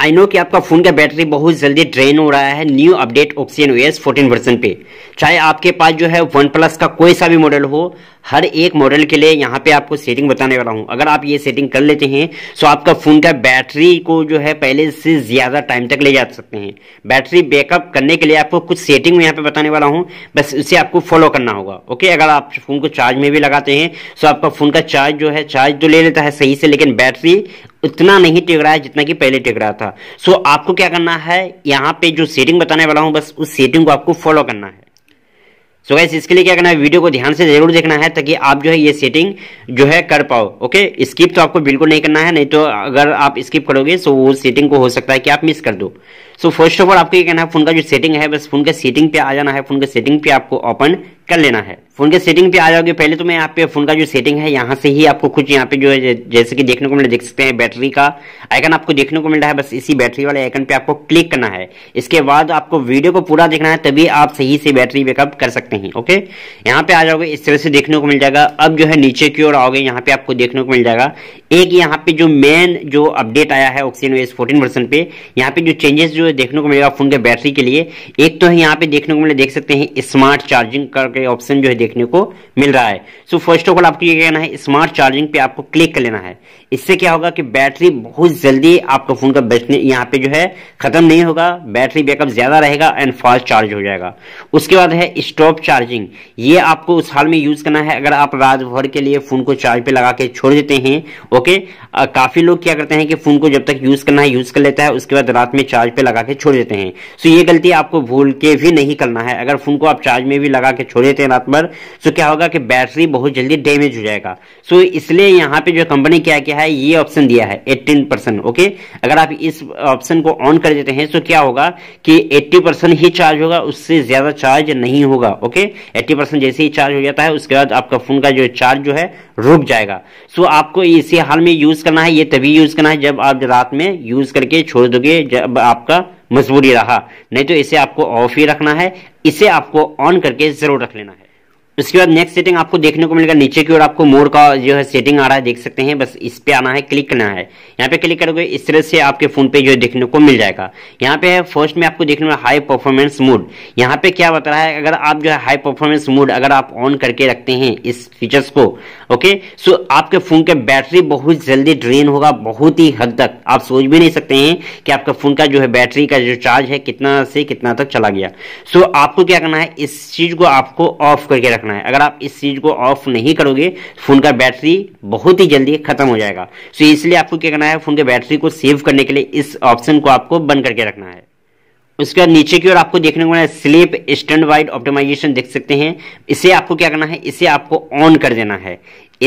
I know कि आपका phone का बैटरी बहुत जल्दी ड्रेन हो रहा है new update option OS 14 version पे चाहे आपके पास जो है वन प्लस का कोई सा भी मॉडल हो हर एक मॉडल के लिए यहाँ पे आपको सेटिंग बताने वाला हूँ अगर आप ये सेटिंग कर लेते हैं तो आपका फ़ोन का बैटरी को जो है पहले से ज़्यादा टाइम तक ले जा सकते हैं बैटरी बैकअप करने के लिए आपको कुछ सेटिंग यहाँ पे बताने वाला हूँ बस उसे आपको फॉलो करना होगा ओके अगर आप फ़ोन को चार्ज में भी लगाते हैं तो आपका फ़ोन का चार्ज जो है चार्ज तो ले लेता है सही से लेकिन बैटरी उतना नहीं टिक है जितना कि पहले टिक था सो so, आपको क्या करना है यहाँ पे जो सेटिंग बताने वाला हूँ बस उस सेटिंग को आपको फॉलो करना है सो so, गैस इसके लिए क्या करना है वीडियो को ध्यान से जरूर देखना है ताकि आप जो है ये सेटिंग जो है कर पाओ ओके स्किप तो आपको बिल्कुल नहीं करना है नहीं तो अगर आप स्किप करोगे सो वो सेटिंग को हो सकता है कि आप मिस कर दो सो फर्स्ट ऑफ ऑल आपको ये कहना है फोन का जो सेटिंग है बस फोन के सेटिंग पे आ जाना है फोन के सेटिंग पे आपको ओपन कर लेना है फोन के सेटिंग पे आ जाओगे पहले तो मैं यहाँ पे फोन का जो सेटिंग है यहाँ से ही आपको कुछ यहाँ पे जो है जैसे कि देखने को मिले देख सकते हैं बैटरी का आइकन आपको देखने को मिल रहा है बस इसी बैटरी वाले आइकन पे आपको क्लिक करना है इसके बाद आपको वीडियो को पूरा देखना है तभी आप सही से बैटरी बैकअप कर सकते हैं ओके यहाँ पे आ जाओगे इस तरह से देखने को मिल जाएगा अब जो है नीचे की ओर आओगे यहाँ पे आपको देखने को मिल जाएगा एक यहाँ पे जो मेन जो अपडेट आया है ऑक्सीजन वेस्ट फोर्टीन वर्सन पे यहाँ पे जो चेंजेस जो जो देखने को मिलेगा फ़ोन के बैटरी के लिए एक तो है यहाँ पे देखने को मिले देख सकते हैं स्मार्ट चार्जिंग करके ऑप्शन जो है देखने को मिल रहा है सो फर्स्ट ऑफ ऑल आपको ये कहना है स्मार्ट चार्जिंग पे आपको क्लिक कर लेना है इससे क्या होगा कि बैटरी बहुत जल्दी आपका फ़ोन का बैटरी यहाँ पे जो है ख़त्म नहीं होगा बैटरी बैकअप ज़्यादा रहेगा एंड फास्ट चार्ज हो जाएगा उसके बाद है स्टॉप चार्जिंग ये आपको उस हाल में यूज़ करना है अगर आप रात भर के लिए फ़ोन को चार्ज पे लगा के छोड़ देते हैं ओके काफ़ी लोग क्या करते हैं कि फ़ोन को जब तक यूज़ करना है यूज़ कर लेता है उसके बाद रात में चार्ज पे लगा लगा के छोड़ देते हैं सो तो ये गलती आपको भूल के भी नहीं करना है अगर फ़ोन को आप चार्ज में भी लगा के छोड़ देते हैं रात भर सो तो क्या होगा कि बैटरी बहुत जल्दी डैमेज हो जाएगा सो तो इसलिए यहाँ पे जो कंपनी क्या किया है ये ऑप्शन दिया है एट्टीन परसेंट ओके अगर आप इस ऑप्शन को ऑन कर देते हैं तो क्या होगा कि एट्टी परसेंट ही चार्ज होगा उससे ज़्यादा चार्ज नहीं होगा ओके एट्टी परसेंट जैसे ही चार्ज हो जाता है उसके बाद आपका फ़ोन का जो चार्ज जो है रुक जाएगा सो आपको इसी हाल में यूज़ करना है ये तभी यूज़ करना है जब आप रात में यूज़ करके छोड़ दोगे जब आपका मजबूरी रहा नहीं तो इसे आपको ऑफ ही रखना है इसे आपको ऑन करके ज़रूर रख लेना है उसके बाद नेक्स्ट सेटिंग आपको देखने को मिलेगा नीचे की ओर आपको मोर का जो है सेटिंग आ रहा है देख सकते हैं बस इस पे आना है क्लिक करना है यहाँ पे क्लिक करोगे इस तरह से आपके फोन पे जो है देखने को मिल जाएगा यहाँ पे है फर्स्ट में आपको देखने में हाई परफॉर्मेंस मोड यहाँ पे क्या बता रहा है अगर आप जो है हाई परफॉर्मेंस मोड अगर आप ऑन करके रखते हैं इस फीचर्स को ओके सो आपके फोन के बैटरी बहुत जल्दी ड्रेन होगा बहुत ही हद तक आप सोच भी नहीं सकते हैं कि आपका फोन का जो है बैटरी का जो चार्ज है कितना से कितना तक चला गया सो आपको क्या करना है इस चीज को आपको ऑफ करके रखना रखना है अगर आप इस चीज़ को ऑफ नहीं करोगे फ़ोन का बैटरी बहुत ही जल्दी ख़त्म हो जाएगा सो तो इसलिए आपको क्या करना है फ़ोन के बैटरी को सेव करने के लिए इस ऑप्शन को आपको बंद करके रखना है उसके बाद नीचे की ओर आपको देखने को मिला स्लीप स्टैंड वाइड ऑप्टिमाइजेशन देख सकते हैं इसे आपको क्या करना है इसे आपको ऑन कर देना है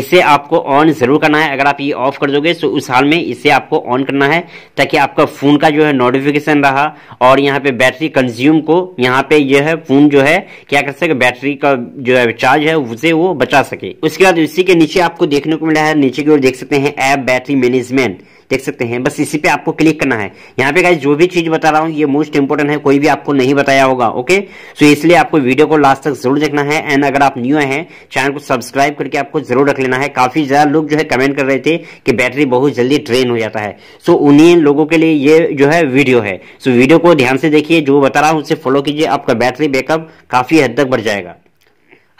इसे आपको ऑन जरूर करना है अगर आप ये ऑफ कर दोगे तो उस हाल में इसे आपको ऑन करना है ताकि आपका फ़ोन का जो है नोटिफिकेशन रहा और यहाँ पे बैटरी कंज्यूम को यहाँ पे यह है फ़ोन जो है क्या कर सके बैटरी का जो है चार्ज है उसे वो बचा सके उसके बाद इसी के नीचे आपको देखने को मिला है नीचे की ओर देख सकते हैं ऐप बैटरी मैनेजमेंट देख सकते हैं बस इसी पे आपको क्लिक करना है यहाँ पे जो भी चीज बता रहा हूँ ये मोस्ट इंपोर्टेंट है कोई भी आपको नहीं बताया होगा ओके सो इसलिए आपको वीडियो को लास्ट तक जरूर देखना है एंड अगर आप न्यू है चैनल को सब्सक्राइब करके आपको जरूर रख लेना है काफी ज्यादा लोग जो है कमेंट कर रहे थे कि बैटरी बहुत जल्दी ड्रेन हो जाता है सो उन्हीं लोगों के लिए ये जो है वीडियो है सो वीडियो को ध्यान से देखिए जो बता रहा हूँ उसे फॉलो कीजिए आपका बैटरी बैकअप काफी हद तक बढ़ जाएगा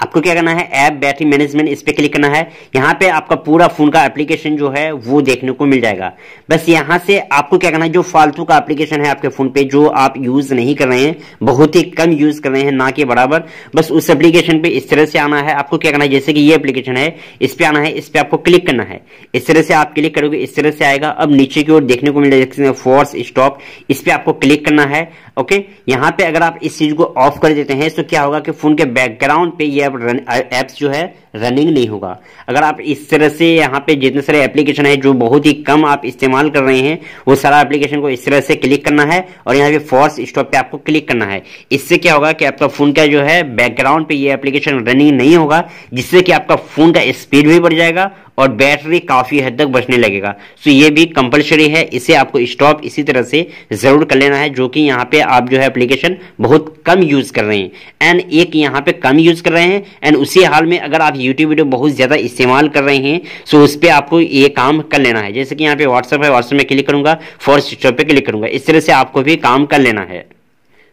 आपको क्या करना है ऐप बैटरी मैनेजमेंट इस पर क्लिक करना है यहाँ पे आपका पूरा फोन का एप्लीकेशन जो है वो देखने को मिल जाएगा बस यहाँ से आपको क्या करना है जो फालतू का एप्लीकेशन है आपके फोन पे जो आप यूज नहीं कर रहे हैं बहुत ही कम यूज कर रहे हैं ना के बराबर बस उस एप्लीकेशन पे इस तरह से आना है आपको क्या करना है जैसे कि ये एप्लीकेशन है इस पे आना है इस पे आपको क्लिक करना है इस तरह से आप क्लिक करोगे इस तरह से आएगा अब नीचे की ओर देखने को मिल जाएगा फोर्स स्टॉप इस पे आपको क्लिक करना है ओके यहाँ पे अगर आप इस चीज को ऑफ कर देते हैं तो क्या होगा कि फोन के बैकग्राउंड पे ये ऐप्स जो है रनिंग नहीं होगा अगर आप इस तरह से यहाँ पे जितने सारे एप्लीकेशन है जो बहुत ही कम आप इस्तेमाल कर रहे हैं वो सारा एप्लीकेशन को इस तरह से क्लिक करना है और यहाँ पे फोर्स स्टॉप पे आपको क्लिक करना है इससे क्या होगा कि आपका फोन का जो है बैकग्राउंड पे ये एप्लीकेशन रनिंग नहीं होगा जिससे कि आपका फोन का स्पीड भी बढ़ जाएगा और बैटरी काफ़ी हद तक बचने लगेगा सो तो ये भी कंपलसरी है इसे आपको स्टॉप इसी तरह से ज़रूर कर लेना है जो कि यहाँ पे आप जो है एप्लीकेशन बहुत कम यूज़ कर रहे हैं एंड एक यहाँ पे कम यूज़ कर रहे हैं एंड उसी हाल में अगर आप यूट्यूब वीडियो बहुत ज़्यादा इस्तेमाल कर रहे हैं सो तो उस पर आपको ये काम कर लेना है जैसे कि यहाँ पे व्हाट्सअप है व्हाट्सअप में क्लिक करूँगा फोर्स स्टॉप पर क्लिक करूँगा इस तरह से आपको भी काम कर लेना है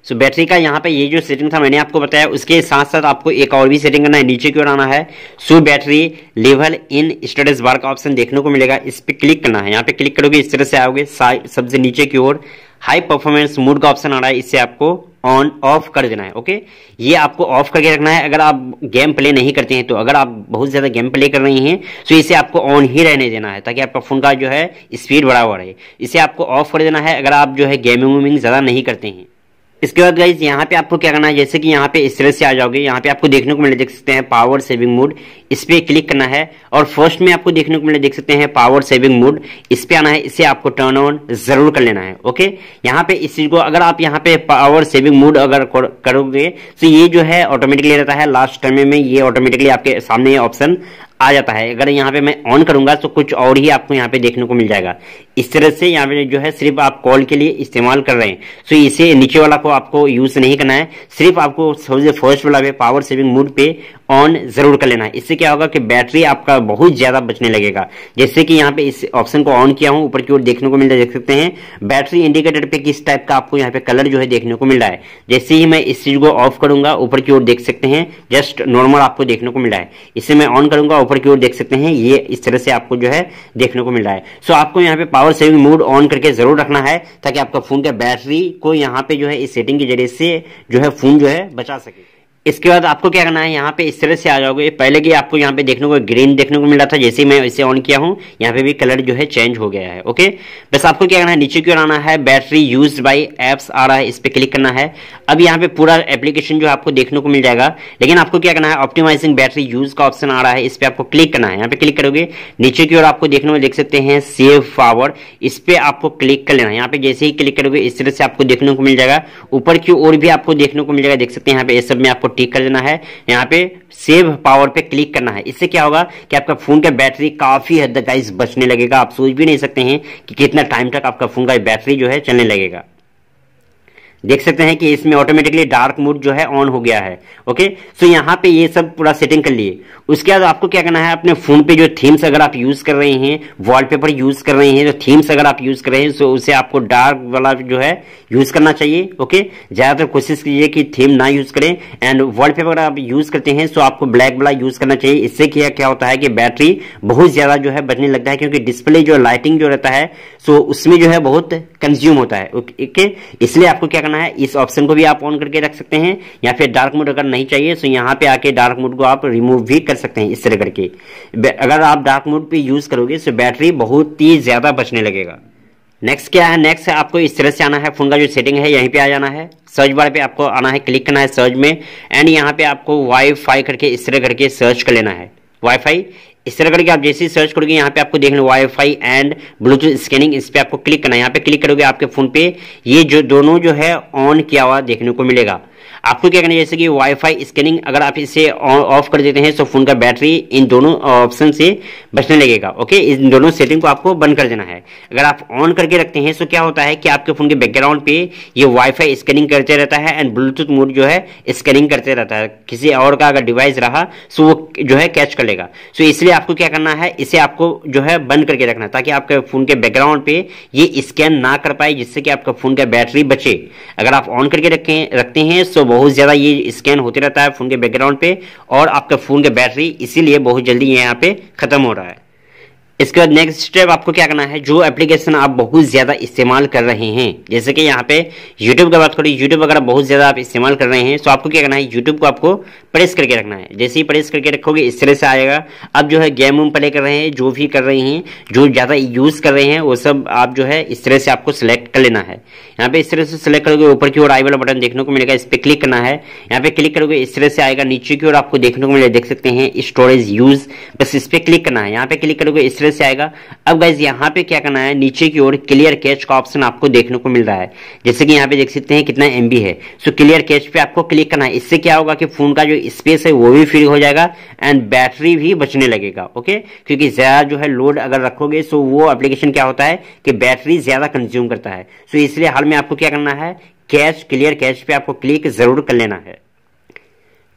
सो so, बैटरी का यहाँ पे ये जो सेटिंग था मैंने आपको बताया उसके साथ साथ आपको एक और भी सेटिंग करना है नीचे की ओर आना है so so, battery level in status bar का ऑप्शन देखने को मिलेगा इस पर क्लिक करना है यहाँ पे क्लिक करोगे इस तरह से आओगे सबसे नीचे की ओर हाई परफॉर्मेंस मोड का ऑप्शन आ रहा है इससे आपको ऑन ऑफ कर देना है ओके ये आपको ऑफ करके रखना है अगर आप गेम प्ले नहीं करते हैं तो अगर आप बहुत ज़्यादा गेम प्ले कर रही हैं तो इसे आपको ऑन ही रहने देना है ताकि आपका फ़ोन का जो है स्पीड बढ़ा हुआ रहे इसे आपको ऑफ कर देना है अगर आप जो है गेमिंग वेमिंग ज़्यादा नहीं करते हैं इसके बाद गाइज यहाँ पे आपको क्या करना है जैसे कि यहाँ पे इस तरह से आ जाओगे यहाँ पे आपको देखने को मिले देख सकते हैं पावर सेविंग मोड इस पर क्लिक करना है और फर्स्ट में आपको देखने को मिले देख सकते हैं पावर सेविंग मोड इस पे आना है इसे आपको टर्न ऑन जरूर कर लेना है ओके यहाँ पे इस चीज को अगर आप यहाँ पे पावर सेविंग मोड अगर करोगे तो ये जो है ऑटोमेटिकली रहता है लास्ट टर्म में ये ऑटोमेटिकली आपके सामने ऑप्शन आ जाता है अगर यहाँ पे मैं ऑन करूंगा तो कुछ और ही आपको यहाँ पे देखने को मिल जाएगा इस तरह से यहाँ पे जो है सिर्फ आप कॉल के लिए इस्तेमाल कर रहे हैं सो तो इसे नीचे वाला को आपको यूज़ नहीं करना है सिर्फ आपको सबसे फर्स्ट वाला पे पावर सेविंग मोड पे ऑन जरूर कर लेना है इससे क्या होगा कि बैटरी आपका बहुत ज़्यादा बचने लगेगा जैसे कि यहाँ पे इस ऑप्शन को ऑन किया हूँ ऊपर की ओर देखने को मिल रहा है देख सकते हैं बैटरी इंडिकेटर पे किस टाइप का आपको यहाँ पे कलर जो है देखने को मिल रहा है जैसे ही मैं इस चीज़ को ऑफ करूंगा ऊपर की ओर देख सकते हैं जस्ट नॉर्मल आपको देखने को मिल रहा है इसे मैं ऑन करूंगा ऊपर की ओर देख सकते हैं ये इस तरह से आपको जो है देखने को मिल रहा है सो आपको यहाँ पे पावर सेविंग मोड ऑन करके जरूर रखना है ताकि आपका फोन का बैटरी को यहाँ पे जो है इस सेटिंग के जरिए से जो है फोन जो है बचा सके इसके बाद आपको क्या करना है यहाँ पे इस तरह से आ जाओगे पहले की आपको यहाँ पे देखने को ग्रीन देखने को मिला था जैसे मैं इसे ऑन किया हूँ यहाँ पे भी कलर जो है चेंज हो गया है ओके बस आपको क्या करना है नीचे की ओर आना है बैटरी यूज बाई एप्स आ रहा है इस पर क्लिक करना है अब यहाँ पे पूरा एप्लीकेशन जो आपको देखने को मिल जाएगा लेकिन आपको क्या करना है ऑप्टिमाइजिंग बैटरी यूज का ऑप्शन आ रहा है इस पर आपको क्लिक करना है यहाँ पे क्लिक करोगे नीचे की ओर आपको देखने को देख सकते हैं सेव पावर इस पर आपको क्लिक कर लेना है यहाँ पे जैसे ही क्लिक करोगे इस तरह से आपको देखने को मिल जाएगा ऊपर की ओर भी आपको देखने को मिल जाएगा देख सकते हैं यहाँ पे इस सब में आपको ठीक कर लेना है यहाँ पे सेव पावर पे क्लिक करना है इससे क्या होगा कि आपका फोन का बैटरी काफी हद तक गाइस बचने लगेगा आप सोच भी नहीं सकते हैं कि कितना टाइम तक आपका फोन का बैटरी जो है चलने लगेगा देख सकते हैं कि इसमें ऑटोमेटिकली डार्क मोड जो है ऑन हो गया है ओके सो so, यहाँ पे ये सब पूरा सेटिंग कर लिए उसके बाद आपको क्या करना है अपने फोन पे जो थीम्स अगर आप यूज कर रहे हैं वॉलपेपर यूज कर रहे हैं जो थीम्स अगर आप यूज कर रहे हैं सो उसे आपको डार्क वाला जो है यूज करना चाहिए ओके ज्यादातर कोशिश कीजिए कि थीम ना यूज करें एंड वॉलपेपर अगर आप यूज करते हैं सो आपको ब्लैक वाला यूज करना चाहिए इससे क्या क्या होता है कि बैटरी बहुत ज्यादा जो है बचने लगता है क्योंकि डिस्प्ले जो लाइटिंग जो रहता है सो तो उसमें जो है बहुत कंज्यूम होता है ओके इसलिए आपको क्या करना है इस ऑप्शन को भी आप ऑन करके रख सकते हैं या फिर डार्क मोड अगर नहीं चाहिए तो यहाँ पे आके डार्क मोड को आप रिमूव भी कर सकते हैं इस तरह करके अगर आप डार्क मोड पे यूज़ करोगे तो बैटरी बहुत ही ज़्यादा बचने लगेगा नेक्स्ट क्या है नेक्स्ट आपको इस तरह से आना है फ़ोन का जो सेटिंग है यहीं पे आ जाना है सर्च बार पे आपको आना है क्लिक करना है सर्च में एंड यहाँ पे आपको वाईफाई करके इस तरह करके सर्च कर लेना है वाईफाई इस तरह करके आप जैसे ही सर्च करोगे यहाँ पे आपको देखना वाईफाई एंड ब्लूटूथ स्कैनिंग इस पर आपको क्लिक करना है यहाँ पे क्लिक करोगे आपके फोन पे ये जो दोनों जो है ऑन किया हुआ देखने को मिलेगा आपको क्या करना है जैसे कि वाईफाई स्कैनिंग अगर आप इसे ऑफ कर देते हैं तो फोन का बैटरी इन दोनों ऑप्शन से बचने लगेगा ओके इन दोनों सेटिंग को आपको बंद कर देना है अगर आप ऑन करके रखते हैं तो क्या होता है कि आपके फोन के बैकग्राउंड पे ये वाईफाई स्कैनिंग करते रहता है एंड ब्लूटूथ मोड जो है स्कैनिंग करते रहता है किसी और का अगर डिवाइस रहा तो वो जो है कैच कर लेगा सो तो इसलिए आपको क्या करना है इसे आपको जो है बंद करके रखना ताकि आपके फोन के बैकग्राउंड पे ये स्कैन ना कर पाए जिससे कि आपका फोन का बैटरी बचे अगर आप ऑन करके रखें रखते हैं सो तो बहुत ज़्यादा ये स्कैन होते रहता है फ़ोन के बैकग्राउंड पे और आपका फ़ोन के बैटरी इसीलिए बहुत जल्दी यहाँ पे ख़त्म हो रहा है इसके बाद नेक्स्ट स्टेप आपको क्या करना है जो एप्लीकेशन आप बहुत ज़्यादा इस्तेमाल कर रहे हैं जैसे कि यहाँ पे यूट्यूब की बात करें यूट्यूब अगर बहुत ज़्यादा आप इस्तेमाल कर रहे हैं तो आपको क्या करना है यूट्यूब को आपको प्रेस करके रखना है जैसे ही प्रेस करके रखोगे इस तरह से आएगा अब जो है गेम वेम प्ले कर रहे हैं जो भी कर रहे हैं जो ज़्यादा यूज़ कर रहे हैं वो सब आप जो है इस तरह से आपको सिलेक्ट कर लेना है यहाँ पे इस तरह से सिलेक्ट करोगे ऊपर की ओर आई वाला बटन देखने को मिलेगा इस पर क्लिक करना है यहाँ पे क्लिक करोगे इस तरह से आएगा नीचे की ओर आपको देखने को मिलेगा देख सकते हैं स्टोरेज यूज़ बस इस पर क्लिक करना है यहाँ पे क्लिक करोगे इस तरह दूसरे से आएगा अब गाइज यहाँ पे क्या करना है नीचे की ओर क्लियर कैच का ऑप्शन आपको देखने को मिल रहा है जैसे कि यहाँ पे देख सकते हैं कितना एम है सो क्लियर कैच पे आपको क्लिक करना है इससे क्या होगा कि फोन का जो स्पेस है वो भी फ्री हो जाएगा एंड बैटरी भी बचने लगेगा ओके क्योंकि ज़्यादा जो है लोड अगर रखोगे सो वो एप्लीकेशन क्या होता है कि बैटरी ज़्यादा कंज्यूम करता है सो इसलिए हाल में आपको क्या करना है कैश क्लियर कैश पे आपको क्लिक जरूर कर लेना है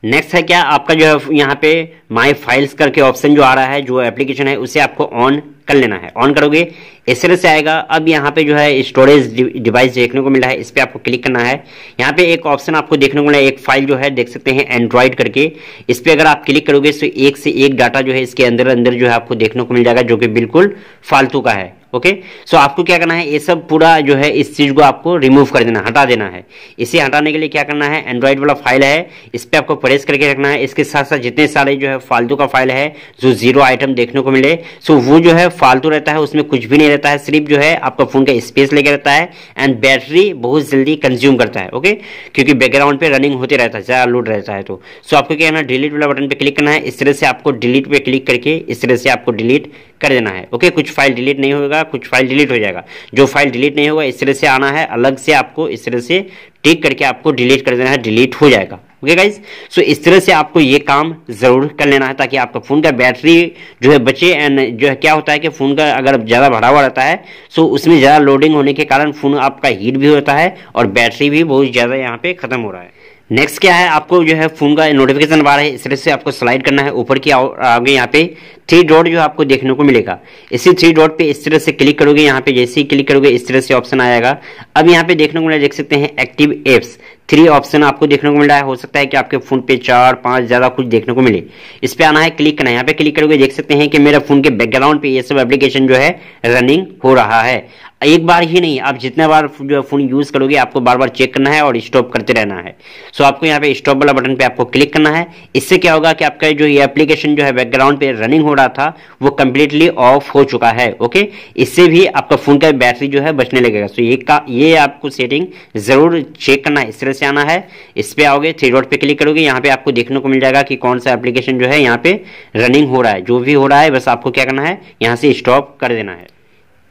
नेक्स्ट है क्या आपका जो है यहाँ पे माई फाइल्स करके ऑप्शन जो आ रहा है जो एप्लीकेशन है उसे आपको ऑन कर लेना है ऑन करोगे इस तरह से आएगा अब यहाँ पे जो है स्टोरेज डिवाइस देखने को मिला है इस पर आपको क्लिक करना है यहाँ पे एक ऑप्शन आपको देखने को मिला है एक फाइल जो है देख सकते हैं एंड्रॉइड करके इस पर अगर आप क्लिक करोगे तो एक से एक डाटा जो है इसके अंदर अंदर जो है आपको देखने को मिल जाएगा जो कि बिल्कुल फालतू का है ओके सो आपको क्या करना है ये सब पूरा जो है इस चीज़ को आपको रिमूव कर देना हटा देना है इसे हटाने के लिए क्या करना है एंड्रॉइड वाला फाइल है इस पर आपको प्रेस करके रखना है इसके साथ साथ जितने सारे जो है फालतू का फाइल है जो जीरो आइटम देखने को मिले सो वो जो है फालतू रहता है उसमें कुछ भी नहीं रहता है सिर्फ जो है आपका फ़ोन का स्पेस लेके रहता है एंड बैटरी बहुत जल्दी कंज्यूम करता है ओके क्योंकि बैकग्राउंड पे रनिंग होते रहता है ज़्यादा लोड रहता है तो सो आपको क्या करना है डिलीट वाला बटन पे क्लिक करना है इस तरह से आपको डिलीट पे क्लिक करके इस तरह से आपको डिलीट कर देना है ओके कुछ फाइल डिलीट नहीं होगा जाएगा कुछ फाइल डिलीट हो जाएगा जो फाइल डिलीट नहीं होगा इस तरह से आना है अलग से आपको इस तरह से टिक करके आपको डिलीट कर देना है डिलीट हो जाएगा ओके गाइज सो इस तरह से आपको ये काम ज़रूर कर लेना है ताकि आपका फ़ोन का बैटरी जो है बचे एंड जो है क्या होता है कि फ़ोन का अगर ज़्यादा भरा हुआ रहता है सो उसमें ज़्यादा लोडिंग होने के कारण फ़ोन आपका हीट भी होता है और बैटरी भी बहुत ज़्यादा यहाँ पे ख़त्म हो रहा है नेक्स्ट क्या है आपको जो है फोन का नोटिफिकेशन रहा है इस तरह से आपको स्लाइड करना है ऊपर की आगे यहाँ पे थ्री डॉट जो आपको देखने को मिलेगा इसी थ्री डॉट पे इस तरह से क्लिक करोगे यहाँ पे जैसे ही क्लिक करोगे इस तरह से ऑप्शन आएगा अब यहाँ पे देखने को मिला देख सकते हैं एक्टिव एप्स थ्री ऑप्शन आपको देखने को मिल रहा है हो सकता है कि आपके फोन पे चार पांच ज्यादा कुछ देखने को मिले इस पे आना है क्लिक करना है यहाँ पे क्लिक करोगे देख सकते हैं कि मेरा फोन के बैकग्राउंड पे ये सब एप्लीकेशन जो है रनिंग हो रहा है एक बार ही नहीं आप जितने बार जो फोन यूज करोगे आपको बार बार चेक करना है और स्टॉप करते रहना है सो आपको यहाँ पे स्टॉप वाला बटन पे आपको क्लिक करना है इससे क्या होगा कि आपका जो ये एप्लीकेशन जो है बैकग्राउंड पे रनिंग हो रहा था वो कम्प्लीटली ऑफ हो चुका है ओके इससे भी आपका फोन का बैटरी जो है बचने लगेगा सो ये का ये आपको सेटिंग जरूर चेक करना है इस तरह से आना है इस पर आओगे थ्री डॉट पे क्लिक करोगे यहाँ पे आपको देखने को मिल जाएगा कि कौन सा एप्लीकेशन जो है यहाँ पे रनिंग हो रहा है जो भी हो रहा है बस आपको क्या करना है यहाँ से स्टॉप कर देना है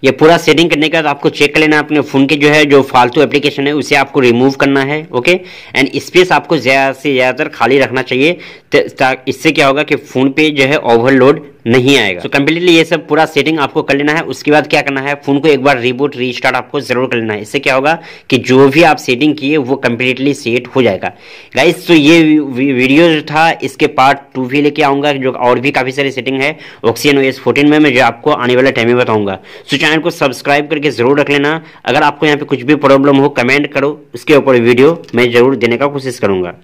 ये पूरा सेटिंग करने के बाद आपको चेक कर लेना अपने फ़ोन के जो है जो फालतू एप्लीकेशन है उसे आपको रिमूव करना है ओके एंड स्पेस आपको ज़्यादा से ज़्यादातर खाली रखना चाहिए इससे क्या होगा कि फ़ोन पे जो है ओवरलोड नहीं आएगा तो so, कम्प्लीटली ये सब पूरा सेटिंग आपको कर लेना है उसके बाद क्या करना है फोन को एक बार रिबूट रीस्टार्ट आपको जरूर कर लेना है इससे क्या होगा कि जो भी आप सेटिंग किए वो कम्प्लीटली सेट हो जाएगा गाइस तो ये वीडियो जो था इसके पार्ट टू भी लेके आऊंगा जो और भी काफ़ी सारी सेटिंग है ऑक्सीजन ओ एस फोर्टीन में मैं जो आपको आने वाले टाइम में बताऊंगा सो so, चैनल को सब्सक्राइब करके ज़रूर रख लेना अगर आपको यहाँ पे कुछ भी प्रॉब्लम हो कमेंट करो उसके ऊपर वीडियो मैं ज़रूर देने का कोशिश करूंगा